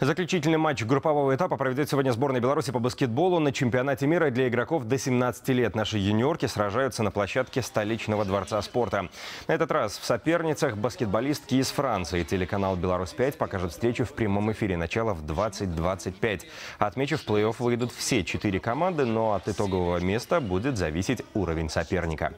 Заключительный матч группового этапа проведет сегодня сборная Беларуси по баскетболу на чемпионате мира для игроков до 17 лет. Наши юниорки сражаются на площадке столичного дворца спорта. На этот раз в соперницах баскетболистки из Франции. Телеканал «Беларусь-5» покажет встречу в прямом эфире. Начало в 20.25. Отмечу, в плей-офф выйдут все четыре команды, но от итогового места будет зависеть уровень соперника.